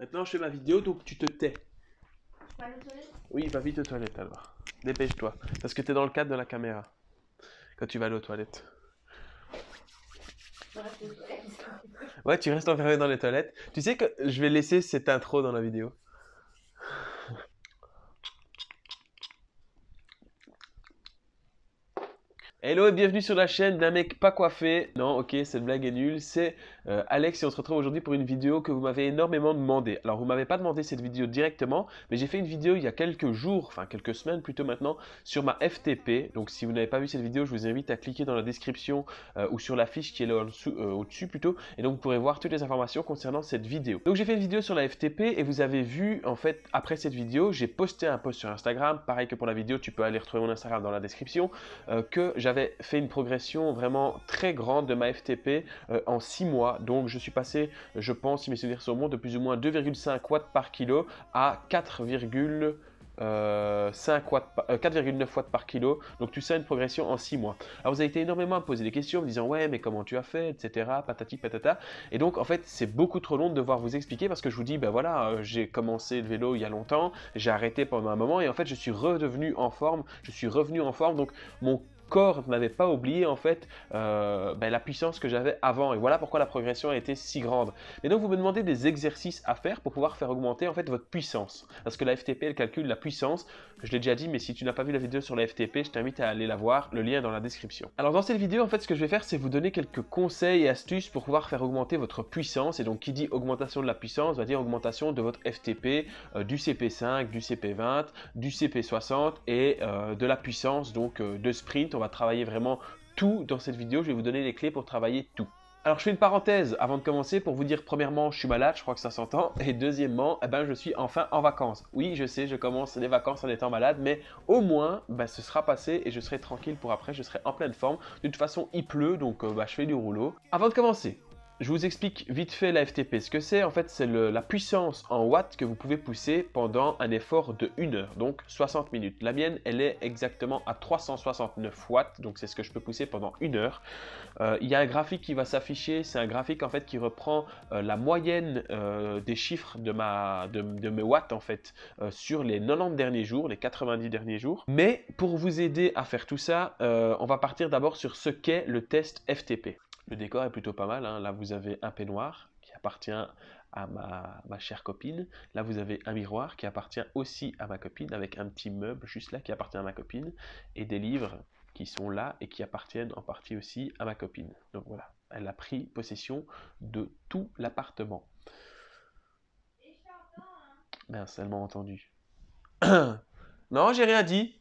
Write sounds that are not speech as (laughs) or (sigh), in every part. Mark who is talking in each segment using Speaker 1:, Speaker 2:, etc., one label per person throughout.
Speaker 1: Maintenant, je fais ma vidéo, donc tu te tais. Oui, va vite aux toilettes alors. Dépêche-toi, parce que tu es dans le cadre de la caméra. Quand tu vas aller aux toilettes. Ouais, tu restes enfermé dans les toilettes. Tu sais que je vais laisser cette intro dans la vidéo. Hello et bienvenue sur la chaîne d'un mec pas coiffé. Non, ok, cette blague est nulle. C'est euh, Alex et on se retrouve aujourd'hui pour une vidéo que vous m'avez énormément demandé. Alors, vous m'avez pas demandé cette vidéo directement, mais j'ai fait une vidéo il y a quelques jours, enfin quelques semaines plutôt maintenant, sur ma FTP. Donc, si vous n'avez pas vu cette vidéo, je vous invite à cliquer dans la description euh, ou sur la fiche qui est là euh, au-dessus plutôt. Et donc, vous pourrez voir toutes les informations concernant cette vidéo. Donc, j'ai fait une vidéo sur la FTP et vous avez vu, en fait, après cette vidéo, j'ai posté un post sur Instagram. Pareil que pour la vidéo, tu peux aller retrouver mon Instagram dans la description. que j'avais fait une progression vraiment très grande de ma FTP euh, en 6 mois. Donc je suis passé, je pense, si mes souvenirs sont monde de plus ou moins 2,5 watts par kilo à 4,5 euh, watts, 4,9 euh, watts par kilo. Donc tu sais une progression en six mois. Alors vous avez été énormément à poser des questions me disant ouais mais comment tu as fait, etc. Patati patata. Et donc en fait c'est beaucoup trop long de devoir vous expliquer parce que je vous dis ben voilà j'ai commencé le vélo il y a longtemps, j'ai arrêté pendant un moment et en fait je suis redevenu en forme, je suis revenu en forme donc mon corps n'avait pas oublié en fait euh, ben, la puissance que j'avais avant. Et voilà pourquoi la progression a été si grande. Et donc vous me demandez des exercices à faire pour pouvoir faire augmenter en fait votre puissance. Parce que la FTP elle calcule la puissance. Je l'ai déjà dit, mais si tu n'as pas vu la vidéo sur la FTP, je t'invite à aller la voir. Le lien est dans la description. Alors dans cette vidéo en fait ce que je vais faire c'est vous donner quelques conseils et astuces pour pouvoir faire augmenter votre puissance. Et donc qui dit augmentation de la puissance va dire augmentation de votre FTP, euh, du CP5, du CP20, du CP60 et euh, de la puissance donc de sprint on va travailler vraiment tout dans cette vidéo. Je vais vous donner les clés pour travailler tout. Alors je fais une parenthèse avant de commencer pour vous dire premièrement je suis malade, je crois que ça s'entend, et deuxièmement eh ben, je suis enfin en vacances. Oui je sais je commence les vacances en étant malade mais au moins bah, ce sera passé et je serai tranquille pour après, je serai en pleine forme. De toute façon il pleut donc euh, bah, je fais du rouleau. Avant de commencer, je vous explique vite fait la FTP. Ce que c'est, en fait, c'est la puissance en watts que vous pouvez pousser pendant un effort de 1 heure, donc 60 minutes. La mienne, elle est exactement à 369 watts, donc c'est ce que je peux pousser pendant 1 heure. Euh, il y a un graphique qui va s'afficher, c'est un graphique en fait qui reprend euh, la moyenne euh, des chiffres de, de, mes watts en fait sur les 90 derniers jours, les 90 derniers jours. Mais pour vous aider à faire tout ça, on va partir d'abord sur ce qu'est le test FTP. Le décor est plutôt pas mal. Hein. Là, vous avez un peignoir qui appartient à ma, ma, chère copine. Là, vous avez un miroir qui appartient aussi à ma copine, avec un petit meuble juste là qui appartient à ma copine, et des livres qui sont là et qui appartiennent en partie aussi à ma copine. Donc voilà, elle a pris possession de tout l'appartement. Bien, hein. seulement entendu. (coughs) non, j'ai rien dit.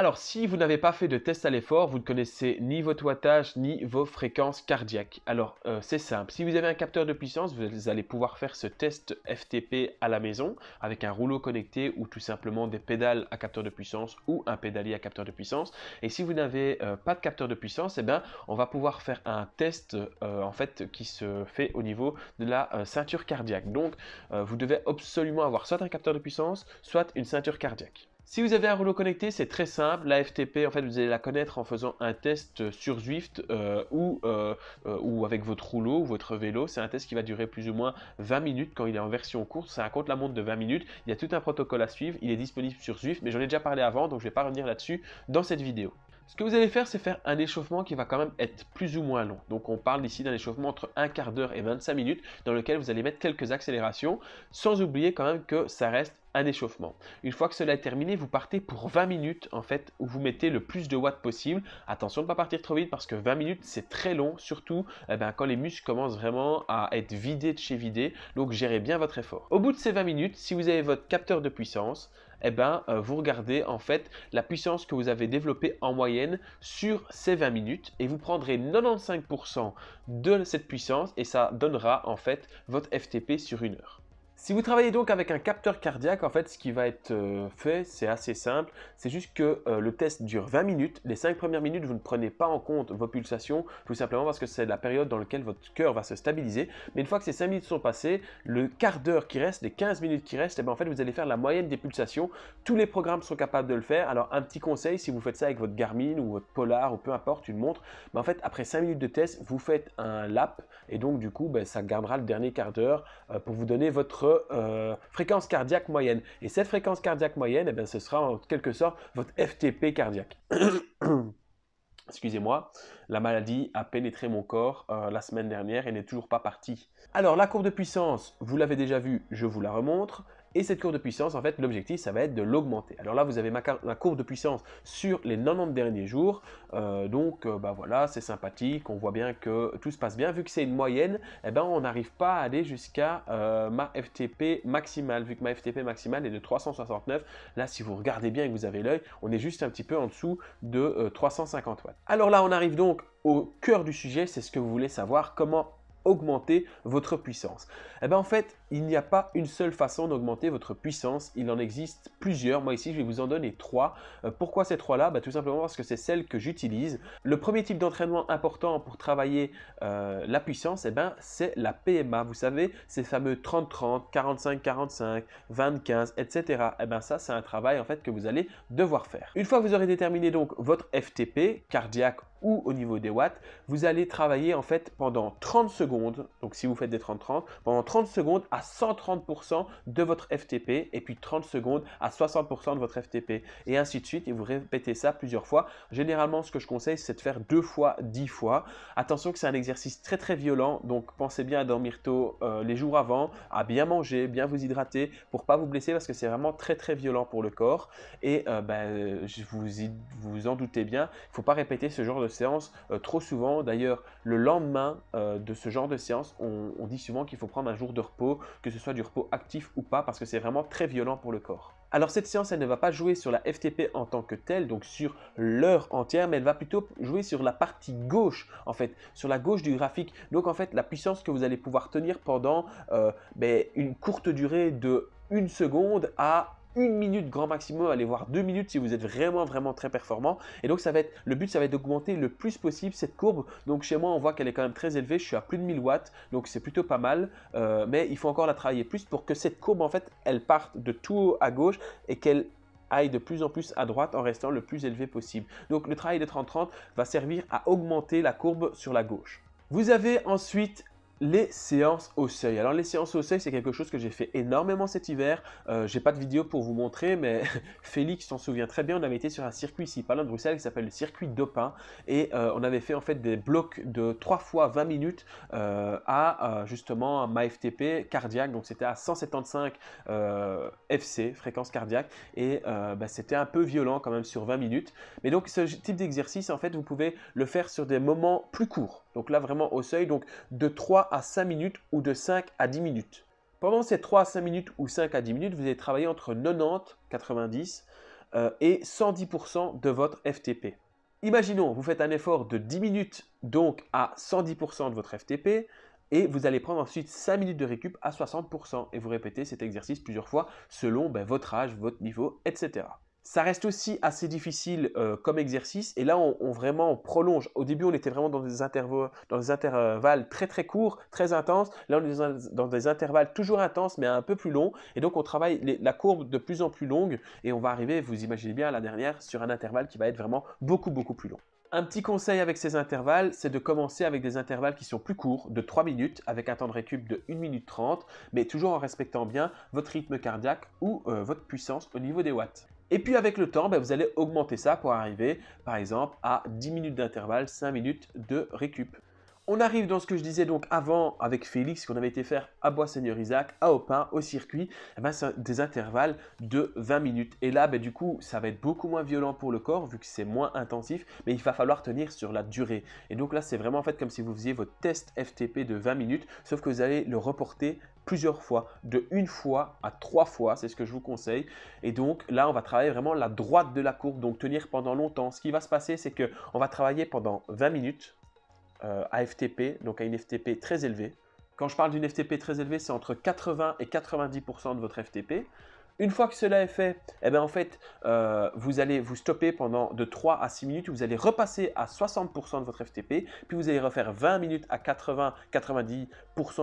Speaker 1: Alors, si vous n'avez pas fait de test à l'effort, vous ne connaissez ni votre wattage ni vos fréquences cardiaques. Alors, euh, c'est simple. Si vous avez un capteur de puissance, vous allez pouvoir faire ce test FTP à la maison avec un rouleau connecté ou tout simplement des pédales à capteur de puissance ou un pédalier à capteur de puissance. Et si vous n'avez euh, pas de capteur de puissance, eh bien, on va pouvoir faire un test euh, en fait qui se fait au niveau de la ceinture cardiaque. Donc, vous devez absolument avoir soit un capteur de puissance, soit une ceinture cardiaque. Si vous avez un rouleau connecté, c'est très simple. La FTP, en fait, vous allez la connaître en faisant un test sur Zwift euh, euh, euh, ou, avec votre rouleau ou votre vélo. C'est un test qui va durer plus ou moins 20 minutes quand il est en version courte. un compte la montre de 20 minutes. Il y a tout un protocole à suivre. Il est disponible sur Zwift, mais j'en ai déjà parlé avant, donc je ne vais pas revenir là-dessus dans cette vidéo. Ce que vous allez faire, c'est faire un échauffement qui va quand même être plus ou moins long. Donc on parle ici d'un échauffement entre un quart d'heure et 25 minutes dans lequel vous allez mettre quelques accélérations sans oublier quand même que ça reste un échauffement. Une fois que cela est terminé, vous partez pour 20 minutes en fait où vous mettez le plus de watts possible. Attention de ne pas partir trop vite parce que 20 minutes c'est très long, surtout eh ben, quand les muscles commencent vraiment à être vidés de chez vidés. Donc gérez bien votre effort. Au bout de ces 20 minutes, si vous avez votre capteur de puissance, eh ben, euh, vous regardez en fait la puissance que vous avez développée en moyenne sur ces 20 minutes et vous prendrez 95% de cette puissance et ça donnera en fait votre FTP sur une heure. Si vous travaillez donc avec un capteur cardiaque, en fait, ce qui va être euh, fait, c'est assez simple. C'est juste que euh, le test dure 20 minutes. Les 5 premières minutes, vous ne prenez pas en compte vos pulsations, tout simplement parce que c'est la période dans laquelle votre cœur va se stabiliser. Mais une fois que ces 5 minutes sont passées, le quart d'heure qui reste, les 15 minutes qui restent, et eh ben, en fait, vous allez faire la moyenne des pulsations. Tous les programmes sont capables de le faire. Alors, un petit conseil, si vous faites ça avec votre Garmin ou votre Polar ou peu importe, une montre, ben, en fait, après 5 minutes de test, vous faites un lap. Et donc, du coup, ben, ça gardera le dernier quart d'heure euh, pour vous donner votre euh, fréquence cardiaque moyenne. Et cette fréquence cardiaque moyenne, eh bien, ce sera en quelque sorte votre FTP cardiaque. (coughs) Excusez-moi, la maladie a pénétré mon corps euh, la semaine dernière et n'est toujours pas partie. Alors la courbe de puissance, vous l'avez déjà vue, je vous la remontre. Et cette courbe de puissance, en fait, l'objectif, ça va être de l'augmenter. Alors là, vous avez ma, courbe de puissance sur les 90 derniers jours. Euh, donc, euh, bah voilà, c'est sympathique. On voit bien que tout se passe bien. Vu que c'est une moyenne, eh ben, on n'arrive pas à aller jusqu'à euh, ma FTP maximale. Vu que ma FTP maximale est de 369. Là, si vous regardez bien et que vous avez l'œil, on est juste un petit peu en dessous de 350 watts. Alors là, on arrive donc au cœur du sujet. C'est ce que vous voulez savoir. Comment augmenter votre puissance Eh bien en fait, il n'y a pas une seule façon d'augmenter votre puissance, il en existe plusieurs. Moi ici, je vais vous en donner trois. Euh, pourquoi ces trois-là Ben Tout simplement parce que c'est celles que j'utilise. Le premier type d'entraînement important pour travailler euh, la puissance, et eh ben, c'est la PMA. Vous savez, ces fameux 30-30, 45-45, 25 etc. et eh ben ça, c'est un travail en fait que vous allez devoir faire. Une fois que vous aurez déterminé donc votre FTP, cardiaque ou au niveau des watts, vous allez travailler en fait pendant 30 secondes, donc si vous faites des 30-30, pendant 30 secondes à 130% de votre FTP et puis 30 secondes à 60% de votre FTP et ainsi de suite et vous répétez ça plusieurs fois. Généralement ce que je conseille c'est de faire deux fois dix fois. Attention que c'est un exercice très très violent donc pensez bien à dormir tôt euh, les jours avant, à bien manger, bien vous hydrater pour pas vous blesser parce que c'est vraiment très très violent pour le corps et euh, ben, vous, vous en doutez bien, il faut pas répéter ce genre de séance euh, trop souvent. D'ailleurs, le lendemain euh, de ce genre de séance, on, dit souvent qu'il faut prendre un jour de repos, que ce soit du repos actif ou pas, parce que c'est vraiment très violent pour le corps. Alors cette séance, elle ne va pas jouer sur la FTP en tant que telle, donc sur l'heure entière, mais elle va plutôt jouer sur la partie gauche, en fait, sur la gauche du graphique. Donc en fait, la puissance que vous allez pouvoir tenir pendant euh, ben, une courte durée de une seconde à une minute grand maximum, allez voir deux minutes si vous êtes vraiment vraiment très performant. Et donc ça va être le but, ça va être d'augmenter le plus possible cette courbe. Donc chez moi, on voit qu'elle est quand même très élevée. Je suis à plus de 1000 watts, donc c'est plutôt pas mal. Euh, mais il faut encore la travailler plus pour que cette courbe en fait, elle parte de tout à gauche et qu'elle aille de plus en plus à droite en restant le plus élevé possible. Donc le travail de 30-30 va servir à augmenter la courbe sur la gauche. Vous avez ensuite les séances au seuil. Alors les séances au seuil, c'est quelque chose que j'ai fait énormément cet hiver. Euh, j'ai pas de vidéo pour vous montrer, mais (laughs) Félix s'en souvient très bien. On avait été sur un circuit ici, pas loin de Bruxelles, qui s'appelle le circuit d'Opin, et euh, on avait fait en fait des blocs de 3 fois 20 minutes euh, à justement ma FTP cardiaque. Donc c'était à 175 FC, fréquence cardiaque, et bah, c'était un peu violent quand même sur 20 minutes. Mais donc ce type d'exercice, en fait, vous pouvez le faire sur des moments plus courts. Donc là, vraiment au seuil, donc de 3 à 5 minutes ou de 5 à 10 minutes. Pendant ces 3 à 5 minutes ou 5 à 10 minutes, vous allez travailler entre 90, 90 euh, et 110% de votre FTP. Imaginons, vous faites un effort de 10 minutes, donc à 110% de votre FTP, et vous allez prendre ensuite 5 minutes de récup à 60%, et vous répétez cet exercice plusieurs fois selon ben, votre âge, votre niveau, etc. Ça reste aussi assez difficile euh, comme exercice. Et là, on, vraiment prolonge. Au début, on était vraiment dans des, dans des intervalles très très courts, très intenses. Là, on est dans des intervalles toujours intenses, mais un peu plus longs. Et donc, on travaille la courbe de plus en plus longue. Et on va arriver, vous imaginez bien, à la dernière, sur un intervalle qui va être vraiment beaucoup beaucoup plus long. Un petit conseil avec ces intervalles, c'est de commencer avec des intervalles qui sont plus courts, de 3 minutes, avec un temps de récup de 1 minute 30, mais toujours en respectant bien votre rythme cardiaque ou euh, votre puissance au niveau des watts. Et puis avec le temps, ben, vous allez augmenter ça pour arriver par exemple à 10 minutes d'intervalle, 5 minutes de récup. On arrive dans ce que je disais donc avant avec Félix, qu'on avait été faire à Bois-Seigneur-Isaac, à Opin, au circuit. Eh ben, c'est des intervalles de 20 minutes. Et là, ben, du coup, ça va être beaucoup moins violent pour le corps, vu que c'est moins intensif, mais il va falloir tenir sur la durée. Et donc là, c'est vraiment en fait comme si vous faisiez votre test FTP de 20 minutes, sauf que vous allez le reporter plusieurs fois, de une fois à trois fois, c'est ce que je vous conseille. Et donc là, on va travailler vraiment la droite de la courbe, donc tenir pendant longtemps. Ce qui va se passer, c'est que va travailler pendant 20 minutes euh, à FTP, donc à une FTP très élevée. Quand je parle d'une FTP très élevée, c'est entre 80 et 90% de votre FTP. Une fois que cela est fait, eh bien en fait, euh, vous allez vous stopper pendant de 3 à 6 minutes, vous allez repasser à 60% de votre FTP, puis vous allez refaire 20 minutes à 80-90%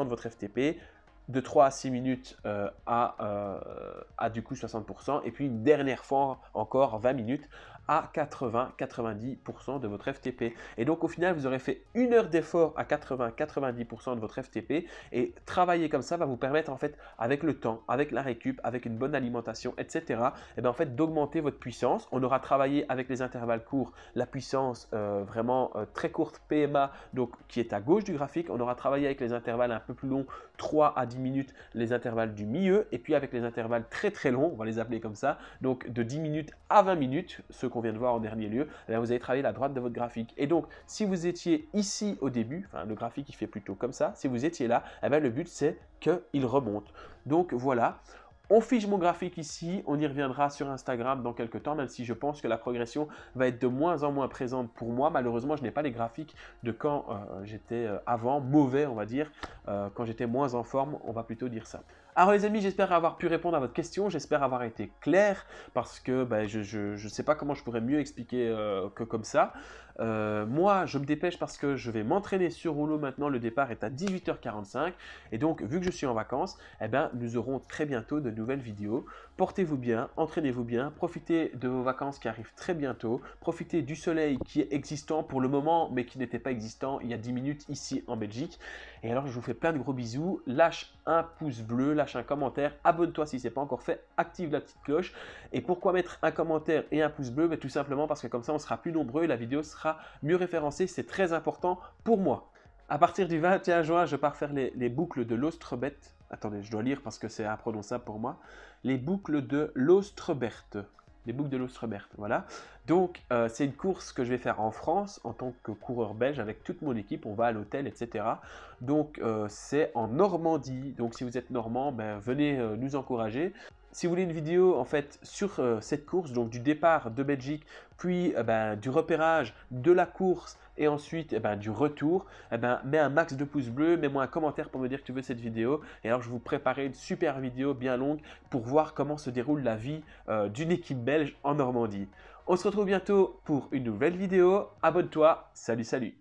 Speaker 1: de votre FTP, de 3 à 6 minutes euh, à, à, du coup 60%, et puis une dernière fois encore 20 minutes 80-90% de votre FTP. Et donc au final, vous aurez fait une heure d'effort à 80-90% de votre FTP et travailler comme ça va vous permettre en fait avec le temps, avec la récup, avec une bonne alimentation, etc. Et eh bien en fait d'augmenter votre puissance. On aura travaillé avec les intervalles courts la puissance euh, vraiment euh, très courte PMA donc qui est à gauche du graphique. On aura travaillé avec les intervalles un peu plus longs 3 à 10 minutes, les intervalles du milieu et puis avec les intervalles très très longs, on va les appeler comme ça, donc de 10 minutes à 20 minutes, ce vient de voir en dernier lieu, là, eh vous avez travaillé la droite de votre graphique. Et donc, si vous étiez ici au début, le graphique, il fait plutôt comme ça. Si vous étiez là, eh le but, c'est qu'il remonte. Donc, voilà. On fige mon graphique ici, on y reviendra sur Instagram dans quelques temps, même si je pense que la progression va être de moins en moins présente pour moi. Malheureusement, je n'ai pas les graphiques de quand euh, j'étais euh, avant, mauvais on va dire, euh, quand j'étais moins en forme, on va plutôt dire ça. Alors les amis, j'espère avoir pu répondre à votre question, j'espère avoir été clair, parce que ben, je ne sais pas comment je pourrais mieux expliquer euh, que comme ça. Euh, moi, je me dépêche parce que je vais m'entraîner sur rouleau maintenant, le départ est à 18h45, et donc vu que je suis en vacances, eh ben, nous aurons très bientôt de nouvelles vidéos. Portez-vous bien, entraînez-vous bien, profitez de vos vacances qui arrivent très bientôt, profitez du soleil qui est existant pour le moment, mais qui n'était pas existant il y a 10 minutes ici en Belgique, et alors, je vous fais plein de gros bisous. Lâche un pouce bleu, lâche un commentaire, abonne-toi si ce n'est pas encore fait, active la petite cloche. Et pourquoi mettre un commentaire et un pouce bleu ben, Tout simplement parce que comme ça, on sera plus nombreux et la vidéo sera mieux référencée. C'est très important pour moi. À partir du 21 juin, je pars faire les, boucles de l'Austrebette. Attendez, je dois lire parce que c'est imprononçable pour moi. Les boucles de l'Austreberte des boucles de loos Voilà. Donc, euh, c'est une course que je vais faire en France en tant que coureur belge avec toute mon équipe. On va à l'hôtel, etc. Donc, euh, c'est en Normandie. Donc, si vous êtes normand, ben, venez euh, nous encourager. Si vous voulez une vidéo en fait sur euh, cette course, donc du départ de Belgique, puis eh ben, du repérage, de la course et ensuite eh ben, du retour, eh ben, mets un max de pouces bleus, mets-moi un commentaire pour me dire que tu veux cette vidéo. Et alors je vous préparer une super vidéo bien longue pour voir comment se déroule la vie euh, d'une équipe belge en Normandie. On se retrouve bientôt pour une nouvelle vidéo. Abonne-toi. Salut, salut.